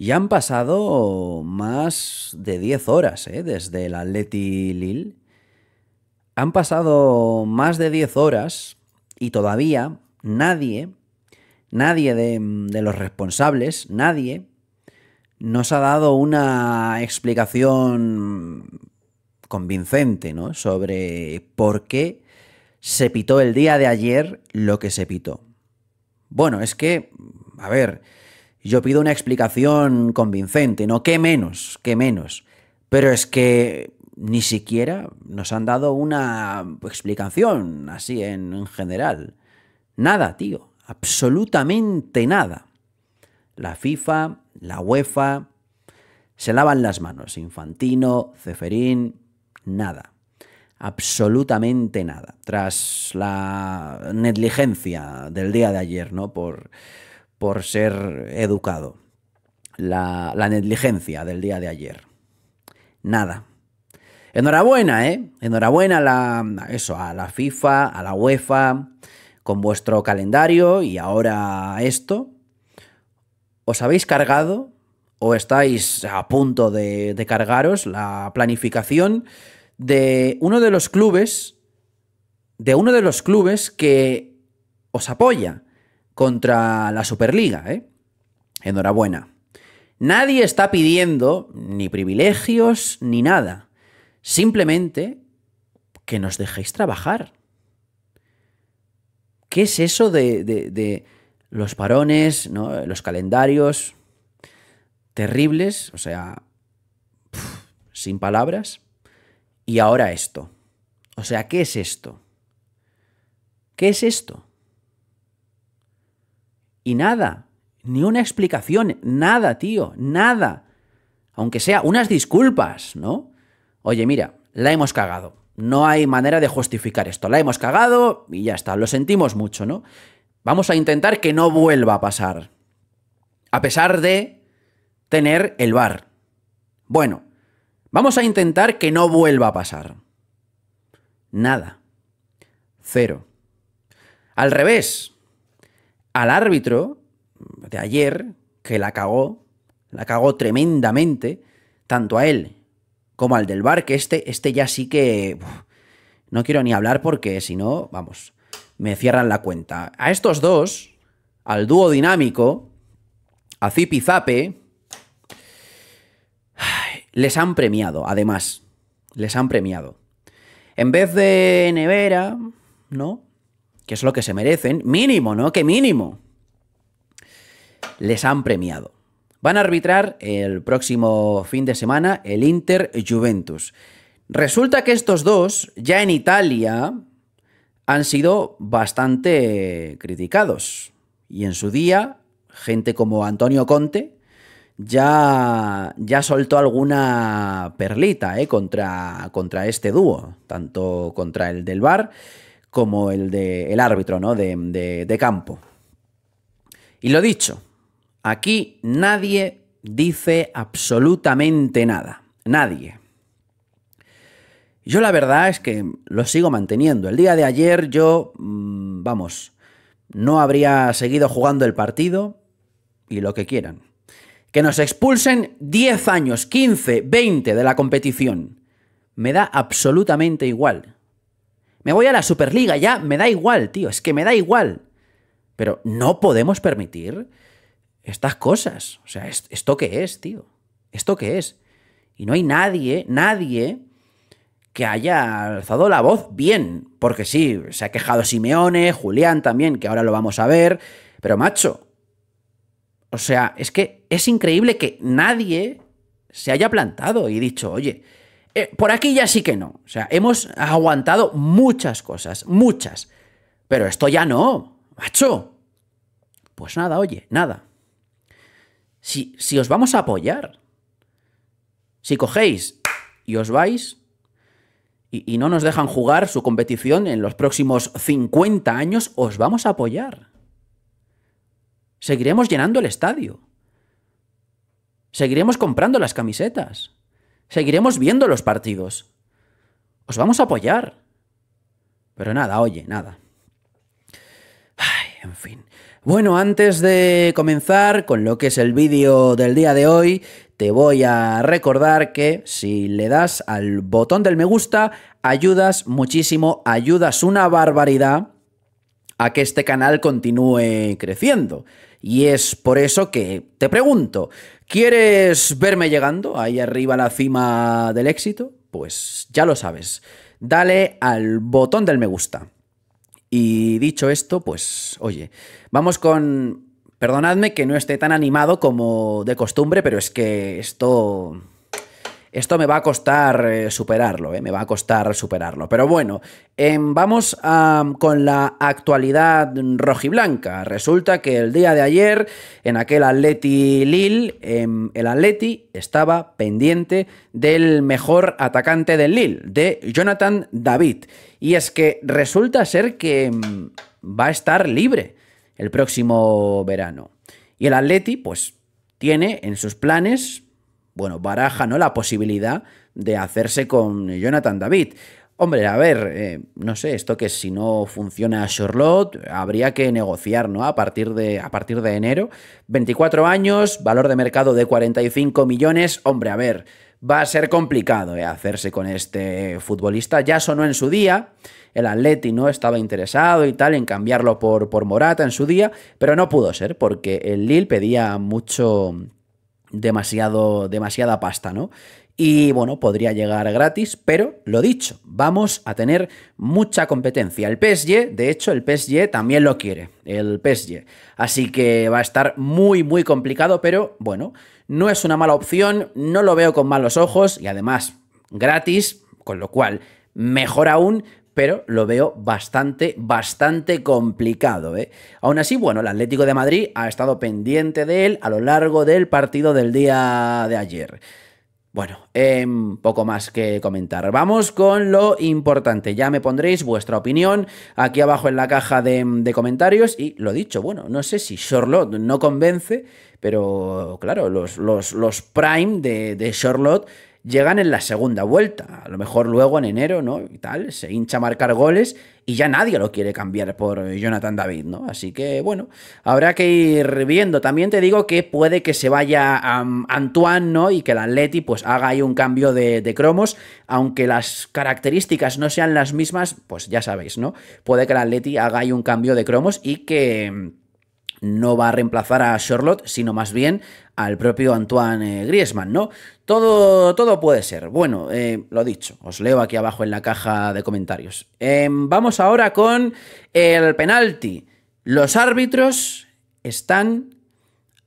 Ya han pasado más de 10 horas ¿eh? desde el Atleti Lille. Han pasado más de 10 horas y todavía nadie, nadie de, los responsables, nadie nos ha dado una explicación convincente ¿no? sobre por qué se pitó el día de ayer lo que se pitó. Bueno, es que, a ver, yo pido una explicación convincente, ¿no? ¿Qué menos? ¿Qué menos? Pero es que ni siquiera nos han dado una explicación así en, general. Nada, tío. Absolutamente nada. La FIFA, la UEFA, se lavan las manos. Infantino, Ceferín, nada. Absolutamente nada. Tras la negligencia del día de ayer, ¿no? Por, por ser educado. La, negligencia del día de ayer. Nada. Enhorabuena, ¿eh? Enhorabuena a, la, eso, a la FIFA, a la UEFA, con vuestro calendario y ahora esto. ¿Os habéis cargado o estáis a punto de, de cargaros la planificación de uno de los clubes, de uno de los clubes que os apoya? contra la Superliga. ¿eh? Enhorabuena. Nadie está pidiendo ni privilegios ni nada. Simplemente que nos dejéis trabajar. ¿Qué es eso de, los parones, los calendarios terribles? O sea, sin palabras. Y ahora esto. O sea, ¿qué es esto? ¿Qué es esto? Y nada, ni una explicación, nada, tío, nada. Aunque sea unas disculpas, ¿no? Oye, mira, la hemos cagado. No hay manera de justificar esto. La hemos cagado y ya está, lo sentimos mucho, ¿no? Vamos a intentar que no vuelva a pasar. A pesar de tener el bar. Bueno, vamos a intentar que no vuelva a pasar. Nada. Cero. Al revés al árbitro de ayer, que la cagó, la cagó tremendamente, tanto a él como al del bar, que este, este ya sí que... no quiero ni hablar porque si no, vamos, me cierran la cuenta. A estos dos, al dúo dinámico, a Zip Zape, les han premiado, además. Les han premiado. En vez de Nevera, ¿no? que es lo que se merecen, mínimo, ¿no? Que mínimo. Les han premiado. Van a arbitrar el próximo fin de semana el Inter Juventus. Resulta que estos dos, ya en Italia, han sido bastante criticados. Y en su día, gente como Antonio Conte ya, ya soltó alguna perlita ¿eh? contra, contra este dúo, tanto contra el del Bar como el del árbitro ¿no? de, de, de campo. Y lo dicho, aquí nadie dice absolutamente nada. Nadie. Yo la verdad es que lo sigo manteniendo. El día de ayer yo, mm, vamos, no habría seguido jugando el partido y lo que quieran. Que nos expulsen 10 años, 15, 20 de la competición. Me da absolutamente igual. Me voy a la Superliga ya, me da igual, tío, es que me da igual. Pero no podemos permitir estas cosas. O sea, ¿esto qué es, tío? ¿Esto qué es? Y no hay nadie, nadie que haya alzado la voz bien. Porque sí, se ha quejado Simeone, Julián también, que ahora lo vamos a ver. Pero macho, o sea, es que es increíble que nadie se haya plantado y dicho, oye, eh, por aquí ya sí que no. O sea, hemos aguantado muchas cosas, muchas. Pero esto ya no, macho. Pues nada, oye, nada. Si, si os vamos a apoyar, si cogéis y os vais y, y no nos dejan jugar su competición en los próximos 50 años, os vamos a apoyar. Seguiremos llenando el estadio. Seguiremos comprando las camisetas. Seguiremos viendo los partidos. Os vamos a apoyar. Pero nada, oye, nada. Ay, en fin. Bueno, antes de comenzar con lo que es el vídeo del día de hoy, te voy a recordar que si le das al botón del me gusta, ayudas muchísimo, ayudas una barbaridad a que este canal continúe creciendo. Y es por eso que te pregunto, ¿quieres verme llegando ahí arriba a la cima del éxito? Pues ya lo sabes, dale al botón del me gusta. Y dicho esto, pues oye, vamos con... Perdonadme que no esté tan animado como de costumbre, pero es que esto esto me va a costar eh, superarlo, eh, me va a costar superarlo. Pero bueno, em, vamos con la actualidad rojiblanca. Resulta que el día de ayer, en aquel Atleti Lille, em, el Atleti estaba pendiente del mejor atacante del Lille, de Jonathan David. Y es que resulta ser que em, va a estar libre el próximo verano. Y el Atleti, pues, tiene en sus planes bueno, baraja ¿no? la posibilidad de hacerse con Jonathan David. Hombre, a ver, eh, no sé, esto que si no funciona Charlotte, habría que negociar, ¿no? A partir, de, a partir de enero. 24 años, valor de mercado de 45 millones. Hombre, a ver, va a ser complicado eh, hacerse con este futbolista. Ya sonó en su día, el Atleti no estaba interesado y tal en cambiarlo por, por Morata en su día, pero no pudo ser porque el Lille pedía mucho, demasiado, demasiada pasta, ¿no? Y bueno, podría llegar gratis, pero lo dicho, vamos a tener mucha competencia. El PSG, de hecho, el PSG también lo quiere, el PSG. Así que va a estar muy, muy complicado, pero bueno, no es una mala opción, no lo veo con malos ojos y además gratis, con lo cual, mejor aún, pero lo veo bastante, bastante complicado. ¿eh? Aún así, bueno, el Atlético de Madrid ha estado pendiente de él a lo largo del partido del día de ayer. Bueno, em, poco más que comentar. Vamos con lo importante. Ya me pondréis vuestra opinión aquí abajo en la caja de, comentarios. Y lo dicho, bueno, no sé si Charlotte no convence, pero claro, los, Prime de, de Charlotte llegan en la segunda vuelta. A lo mejor luego en enero, ¿no? Y tal, se hincha a marcar goles y ya nadie lo quiere cambiar por Jonathan David, ¿no? Así que, bueno, habrá que ir viendo. También te digo que puede que se vaya Antoine, ¿no? Y que el Atleti pues haga ahí un cambio de, de cromos, aunque las características no sean las mismas, pues ya sabéis, ¿no? Puede que el Atleti haga ahí un cambio de cromos y que no va a reemplazar a Charlotte, sino más bien al propio Antoine eh, Griezmann, ¿no? Todo, todo puede ser. Bueno, eh, lo dicho, os leo aquí abajo en la caja de comentarios. Em, vamos ahora con el penalti. Los árbitros están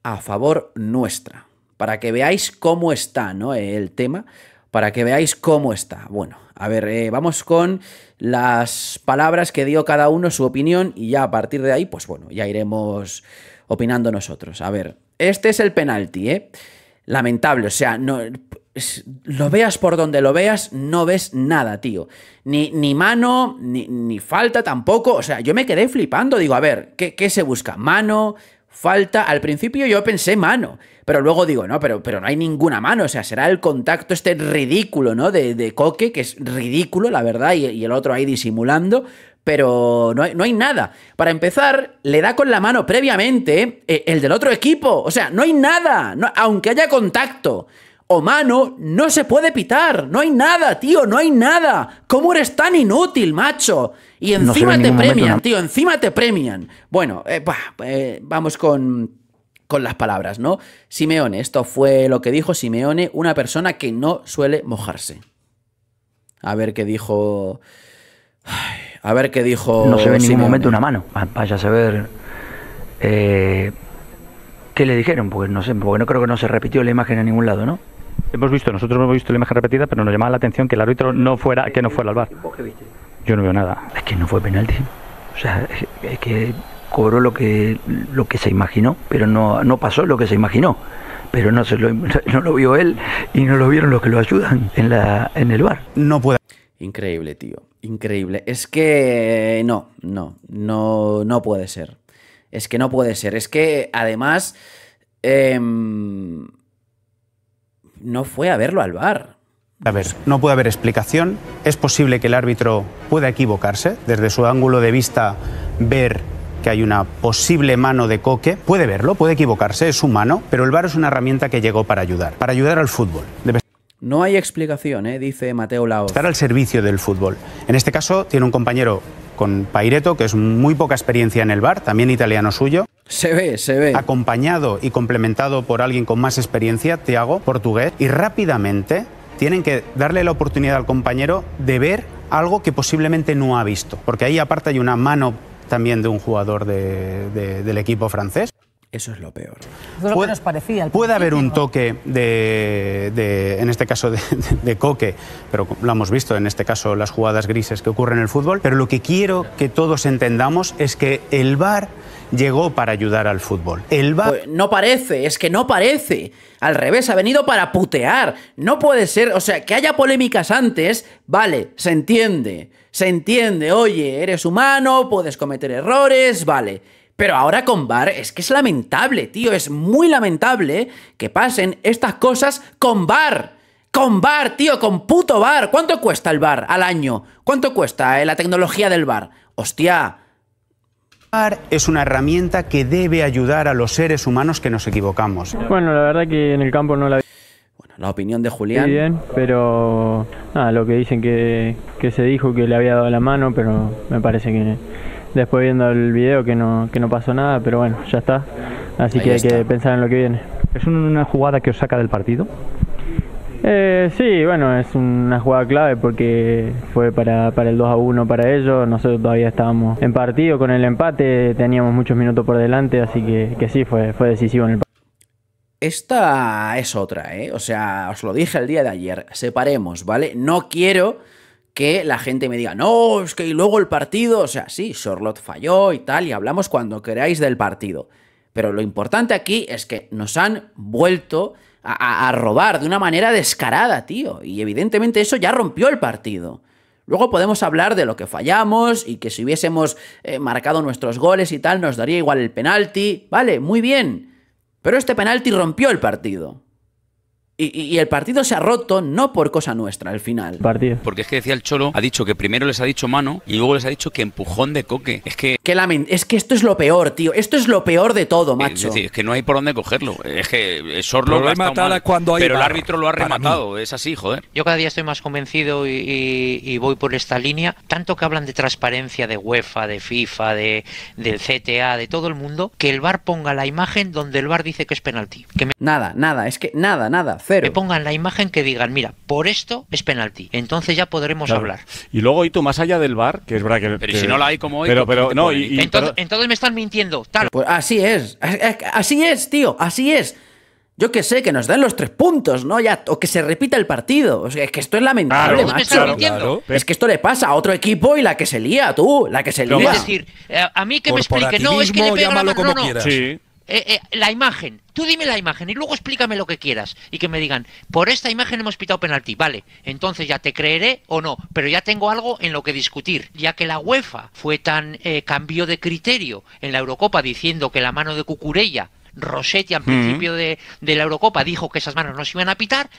a favor nuestra. Para que veáis cómo está ¿no? el tema para que veáis cómo está. Bueno, a ver, eh, vamos con las palabras que dio cada uno su opinión y ya a partir de ahí, pues bueno, ya iremos opinando nosotros. A ver, este es el penalti, ¿eh? Lamentable, o sea, no, lo veas por donde lo veas, no ves nada, tío. Ni, ni mano, ni, falta tampoco. O sea, yo me quedé flipando. Digo, a ver, qué se busca? ¿Mano? falta. Al principio yo pensé mano, pero luego digo, no, pero, pero no hay ninguna mano. O sea, será el contacto este ridículo, ¿no? De, de Coque, que es ridículo, la verdad, y, el otro ahí disimulando. Pero no hay, nada. Para empezar, le da con la mano previamente eh, el del otro equipo. O sea, no hay nada, aunque haya contacto o oh, mano no se puede pitar. No hay nada, tío, no hay nada. ¿Cómo eres tan inútil, macho? Y encima te premian, tío, encima te premian. Bueno, eh, eh, vamos con, las palabras, ¿no? Simeone, esto fue lo que dijo Simeone, una persona que no suele mojarse. A ver qué dijo... a ver qué dijo... No se ve en ningún momento una mano. Vaya a saber... Eh, ¿Qué le dijeron? Porque no sé, porque no creo que no se repitió la imagen en ningún lado, ¿no? Hemos visto, nosotros hemos visto la imagen repetida, pero nos llamaba la atención que el árbitro no fuera, que no fuera al bar. Yo no veo nada. Es que no fue penalti. O sea, es que cobró lo que lo que se imaginó, pero no no pasó lo que se imaginó. Pero no se lo, no lo vio él y no lo vieron los que lo ayudan en la en el bar. No puede. Increíble, tío. Increíble. Es que eh, no, no, no, no puede ser. Es que no puede ser. Es que además. Em, no fue a verlo al bar. A ver, no puede haber explicación. Es posible que el árbitro pueda equivocarse. Desde su ángulo de vista, ver que hay una posible mano de Coque. Puede verlo, puede equivocarse, es mano. pero el bar es una herramienta que llegó para ayudar, para ayudar al fútbol. no hay explicación, ¿eh? dice Mateo Laoz. Estar al servicio del fútbol. En este caso, tiene un compañero con Paireto, que es muy poca experiencia en el bar, también italiano suyo. Se ve, se ve. Acompañado y complementado por alguien con más experiencia, Tiago, portugués, y rápidamente tienen que darle la oportunidad al compañero de ver algo que posiblemente no ha visto, porque ahí aparte hay una mano también de un jugador del equipo francés. Eso es lo peor. Eso lo que nos parecía. Puede haber un toque de, en este caso, de, de, coque, pero lo hemos visto en este caso las jugadas grises que ocurren en el fútbol, pero lo que quiero que todos entendamos es que el VAR llegó para ayudar al fútbol. El bar pues no parece, es que no parece. Al revés, ha venido para putear. No puede ser, o sea, que haya polémicas antes, vale, se entiende. Se entiende, oye, eres humano, puedes cometer errores, vale. Pero ahora con VAR es que es lamentable, tío, es muy lamentable que pasen estas cosas con VAR. Con VAR, tío, con puto VAR. ¿Cuánto cuesta el VAR al año? ¿Cuánto cuesta eh, la tecnología del VAR? Hostia, es una herramienta que debe ayudar a los seres humanos que nos equivocamos. Bueno, la verdad que en el campo no la Bueno, la opinión de Julián. Muy bien, pero nada, lo que dicen que, se dijo que le había dado la mano, pero me parece que después viendo el video que no, que no pasó nada, pero bueno, ya está. Así que hay que pensar en lo que viene. ¿Es una jugada que os saca del partido? Eh, sí, bueno, es una jugada clave porque fue para, el 2 a 1 para ellos. Nosotros todavía estábamos en partido con el empate, teníamos muchos minutos por delante, así que, sí, fue, fue decisivo en el partido. Esta es otra, ¿eh? O sea, os lo dije el día de ayer, separemos, ¿vale? No quiero que la gente me diga, no, es que y luego el partido, o sea, sí, Charlotte falló y tal, y hablamos cuando queráis del partido. Pero lo importante aquí es que nos han vuelto a, robar de una manera descarada, tío. Y evidentemente eso ya rompió el partido. Luego podemos hablar de lo que fallamos y que si hubiésemos eh, marcado nuestros goles y tal nos daría igual el penalti. Vale, muy bien. Pero este penalti rompió el partido. Y, el partido se ha roto no por cosa nuestra al final. Porque es que decía el Cholo, ha dicho que primero les ha dicho mano y luego les ha dicho que empujón de coque. Es que. que lamen. es que esto es lo peor, tío. Esto es lo peor de todo, eh, macho. Es decir, que no hay por dónde cogerlo. Es que eh, Sorlo lo ha mal, Pero el árbitro lo ha rematado. Es así, joder. Yo cada día estoy más convencido y, voy por esta línea. Tanto que hablan de transparencia de UEFA, de FIFA, de, del CTA, de todo el mundo, que el VAR ponga la imagen donde el VAR dice que es penalti. Nada, nada, es que nada, nada que pongan la imagen que digan, mira, por esto es penalti. Entonces ya podremos hablar. Y luego, y tú más allá del bar, que es verdad que. Pero si no la hay como hoy. Pero, pero, no, entonces, me están mintiendo. Tal. Pues así es. Así es, tío. Así es. Yo que sé, que nos den los tres puntos, ¿no? Ya, o que se repita el partido. es que esto es lamentable, Claro, es que esto le pasa a otro equipo y la que se lía, tú, la que se lía. Es decir, eh, a mí que me explique, no, es que le pega la como no, eh, eh, la imagen, tú dime la imagen y luego explícame lo que quieras y que me digan, por esta imagen hemos pitado penalti, vale, entonces ya te creeré o no, pero ya tengo algo en lo que discutir, ya que la UEFA fue tan eh, cambió de criterio en la Eurocopa diciendo que la mano de Cucurella, Rosetti al mm. principio de, la Eurocopa dijo que esas manos no se iban a pitar.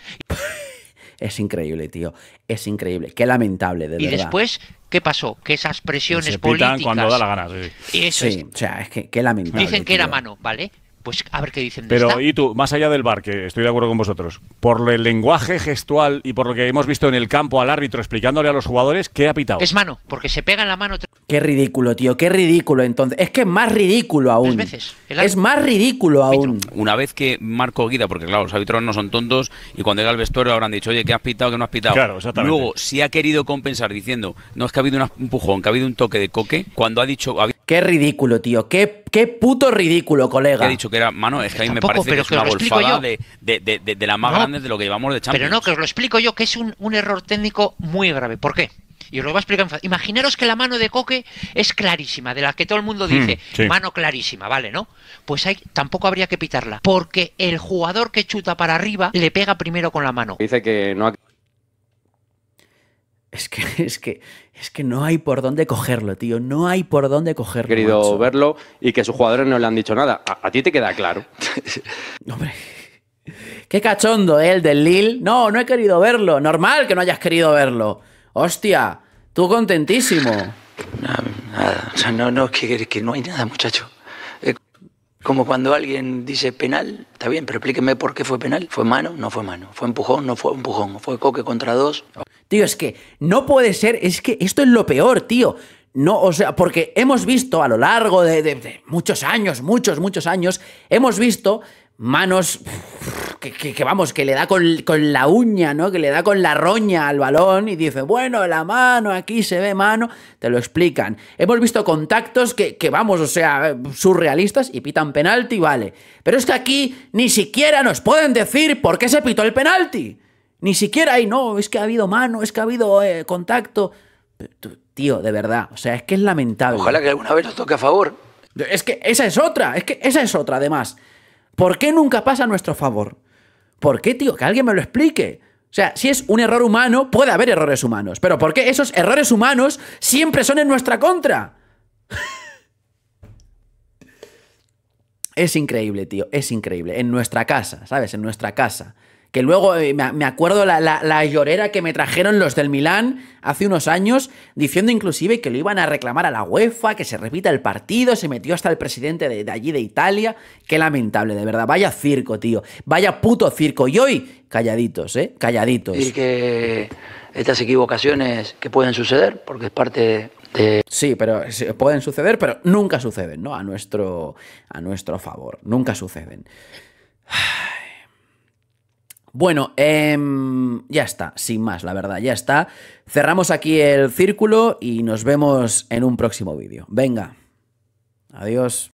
Es increíble, tío. Es increíble. Qué lamentable, de verdad. Y después, ¿qué pasó? Que esas presiones políticas. cuando da la gana, sí. Eso sí, o sea, es que qué lamentable. Dicen que era mano, ¿vale? pues a ver qué dicen de Pero, y tú, más allá del bar, que estoy de acuerdo con vosotros, por el lenguaje gestual y por lo que hemos visto en el campo al árbitro explicándole a los jugadores, ¿qué ha pitado? Es mano, porque se pega en la mano. Qué ridículo, tío, qué ridículo. Entonces, es que es más ridículo aún. Veces, es más ridículo aún. Una vez que Marco Guida, porque claro, los árbitros no son tontos y cuando llega al vestuario habrán dicho, oye, ¿qué has pitado, qué no has pitado? Claro, exactamente. Luego, si ha querido compensar diciendo, no es que ha habido un empujón, que ha habido un toque de coque, cuando ha dicho. Qué ridículo, tío, qué Qué puto ridículo, colega. He dicho que era, mano, es que a mí me parece es una golfada de, la más grande de lo que llevamos de Champions. Pero no, que os lo explico yo, que es un, error técnico muy grave. ¿Por qué? Y os lo voy a explicar. Imaginaros que la mano de Coque es clarísima, de la que todo el mundo hmm, dice, mano clarísima, ¿vale? ¿No? Pues hay, tampoco habría que pitarla, porque el jugador que chuta para arriba le pega primero con la mano. Dice que no ha es que, es que, es que no hay por dónde cogerlo, tío. No hay por dónde cogerlo. Querido verlo y que sus jugadores no le han dicho nada. A, ti te queda claro. Hombre. Qué cachondo, ¿eh? El del Lil. No, no he querido verlo. Normal que no hayas querido verlo. Hostia, tú contentísimo. Nada, O sea, no, no, que, que no hay nada, muchacho. Eh, como cuando alguien dice penal, está bien, pero explíqueme por qué fue penal. ¿Fue mano? No fue mano. ¿Fue empujón? No fue empujón. ¿Fue coque contra dos? Tío, es que no puede ser, es que esto es lo peor, tío. No, o sea, porque hemos visto a lo largo de, muchos años, muchos, muchos años, hemos visto manos que, vamos, que le da con, la uña, ¿no? Que le da con la roña al balón y dice, bueno, la mano, aquí se ve mano, te lo explican. Hemos visto contactos que, que vamos, o sea, surrealistas y pitan penalti, vale. Pero es que aquí ni siquiera nos pueden decir por qué se pitó el penalti. Ni siquiera hay, no, es que ha habido mano, es que ha habido eh, contacto. Tío, de verdad, o sea, es que es lamentable. Ojalá que alguna vez nos toque a favor. Es que esa es otra, es que esa es otra, además. ¿Por qué nunca pasa a nuestro favor? ¿Por qué, tío? Que alguien me lo explique. O sea, si es un error humano, puede haber errores humanos. Pero ¿por qué esos errores humanos siempre son en nuestra contra? es increíble, tío, es increíble. En nuestra casa, ¿sabes? En nuestra casa que luego eh, me acuerdo la, llorera que me trajeron los del Milán hace unos años, diciendo inclusive que lo iban a reclamar a la UEFA, que se repita el partido, se metió hasta el presidente de, allí de Italia. Qué lamentable, de verdad. Vaya circo, tío. Vaya puto circo. Y hoy, calladitos, ¿eh? Calladitos. Y que estas equivocaciones que pueden suceder, porque es parte de... Sí, pero pueden suceder, pero nunca suceden, ¿no? A nuestro, a nuestro favor, nunca suceden. Bueno, em, ya está, sin más, la verdad, ya está. Cerramos aquí el círculo y nos vemos en un próximo vídeo. Venga, adiós.